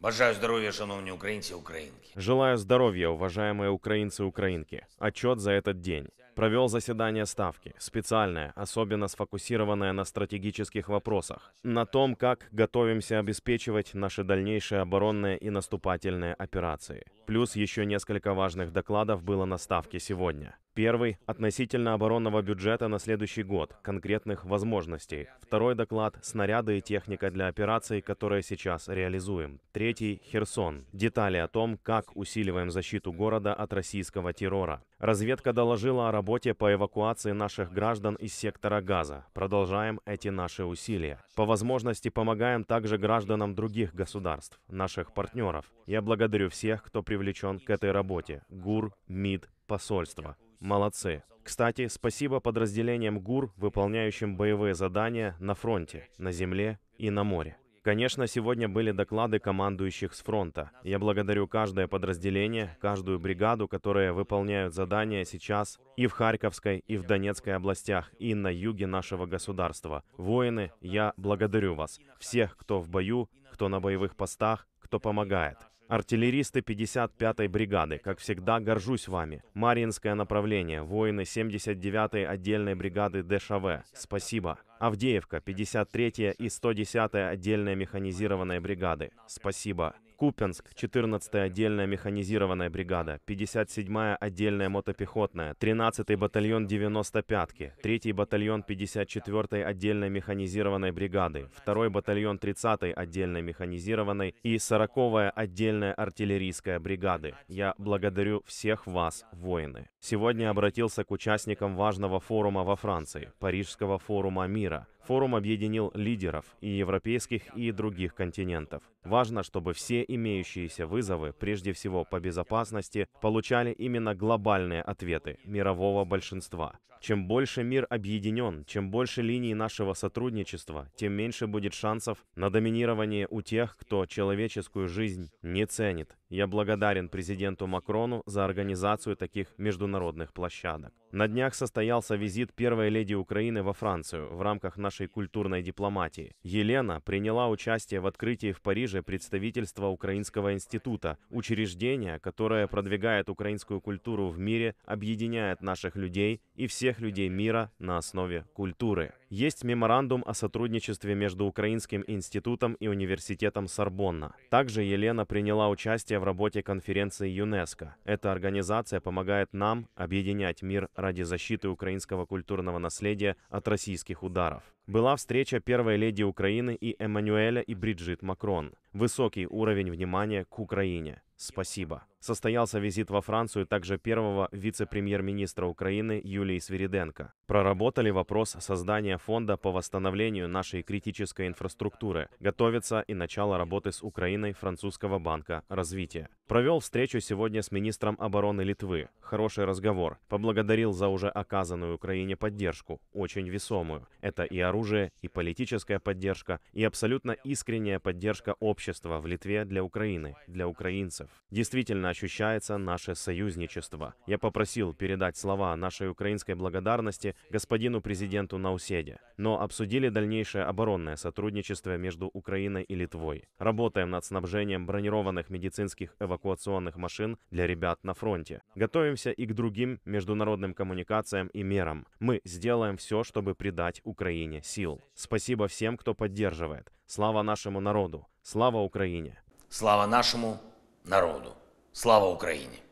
Бажаю здоровья, шановные украинцы и украинки. Желаю здоровья, уважаемые украинцы украинки. Отчет за этот день. Провел заседание Ставки, специальное, особенно сфокусированное на стратегических вопросах, на том, как готовимся обеспечивать наши дальнейшие оборонные и наступательные операции. Плюс еще несколько важных докладов было на Ставке сегодня. Первый – относительно оборонного бюджета на следующий год, конкретных возможностей. Второй доклад – снаряды и техника для операций, которые сейчас реализуем. Третий Третий – Херсон. Детали о том, как усиливаем защиту города от российского террора. Разведка доложила о работе по эвакуации наших граждан из сектора Газа. Продолжаем эти наши усилия. По возможности помогаем также гражданам других государств, наших партнеров. Я благодарю всех, кто привлечен к этой работе. ГУР, МИД, посольство. Молодцы. Кстати, спасибо подразделениям ГУР, выполняющим боевые задания на фронте, на земле и на море. Конечно, сегодня были доклады командующих с фронта. Я благодарю каждое подразделение, каждую бригаду, которые выполняют задания сейчас и в Харьковской, и в Донецкой областях, и на юге нашего государства. Воины, я благодарю вас. Всех, кто в бою, кто на боевых постах, кто помогает. Артиллеристы 55-й бригады, как всегда, горжусь вами. Мариинское направление, воины 79-й отдельной бригады ДШВ. Спасибо. Авдеевка, 53-я и 110-я отдельная механизированная бригады. Спасибо. Купенск, 14-я отдельная механизированная бригада, 57-я отдельная мотопехотная, 13-й батальон 95-ки, 3-й батальон 54-й отдельной механизированной бригады, 2-й батальон 30-й отдельной механизированной и 40-я отдельная артиллерийская бригады. Я благодарю всех вас, воины. Сегодня обратился к участникам важного форума во Франции, Парижского форума мира – Форум объединил лидеров и европейских, и других континентов. Важно, чтобы все имеющиеся вызовы, прежде всего по безопасности, получали именно глобальные ответы мирового большинства. Чем больше мир объединен, чем больше линий нашего сотрудничества, тем меньше будет шансов на доминирование у тех, кто человеческую жизнь не ценит я благодарен президенту Макрону за организацию таких международных площадок. На днях состоялся визит первой леди Украины во Францию в рамках нашей культурной дипломатии. Елена приняла участие в открытии в Париже представительства Украинского института, учреждения, которое продвигает украинскую культуру в мире, объединяет наших людей и всех людей мира на основе культуры есть меморандум о сотрудничестве между Украинским институтом и университетом Сорбонна. Также Елена приняла участие в работе конференции ЮНЕСКО. Эта организация помогает нам объединять мир ради защиты украинского культурного наследия от российских ударов. Была встреча первой леди Украины и Эммануэля и Бриджит Макрон высокий уровень внимания к Украине. Спасибо. Состоялся визит во Францию также первого вице-премьер-министра Украины Юлии Свириденко. Проработали вопрос создания фонда по восстановлению нашей критической инфраструктуры. Готовится и начало работы с Украиной Французского банка развития. Провел встречу сегодня с министром обороны Литвы. Хороший разговор. Поблагодарил за уже оказанную Украине поддержку, очень весомую. Это и оружие, и политическая поддержка, и абсолютно искренняя поддержка общества в Литве для Украины, для украинцев. Действительно ощущается наше союзничество. Я попросил передать слова нашей украинской благодарности господину президенту Науседе, но обсудили дальнейшее оборонное сотрудничество между Украиной и Литвой. Работаем над снабжением бронированных медицинских эвакуаций эвакуационных машин для ребят на фронте. Готовимся и к другим международным коммуникациям и мерам. Мы сделаем все, чтобы придать Украине сил. Спасибо всем, кто поддерживает. Слава нашему народу! Слава Украине! Слава нашему народу! Слава Украине!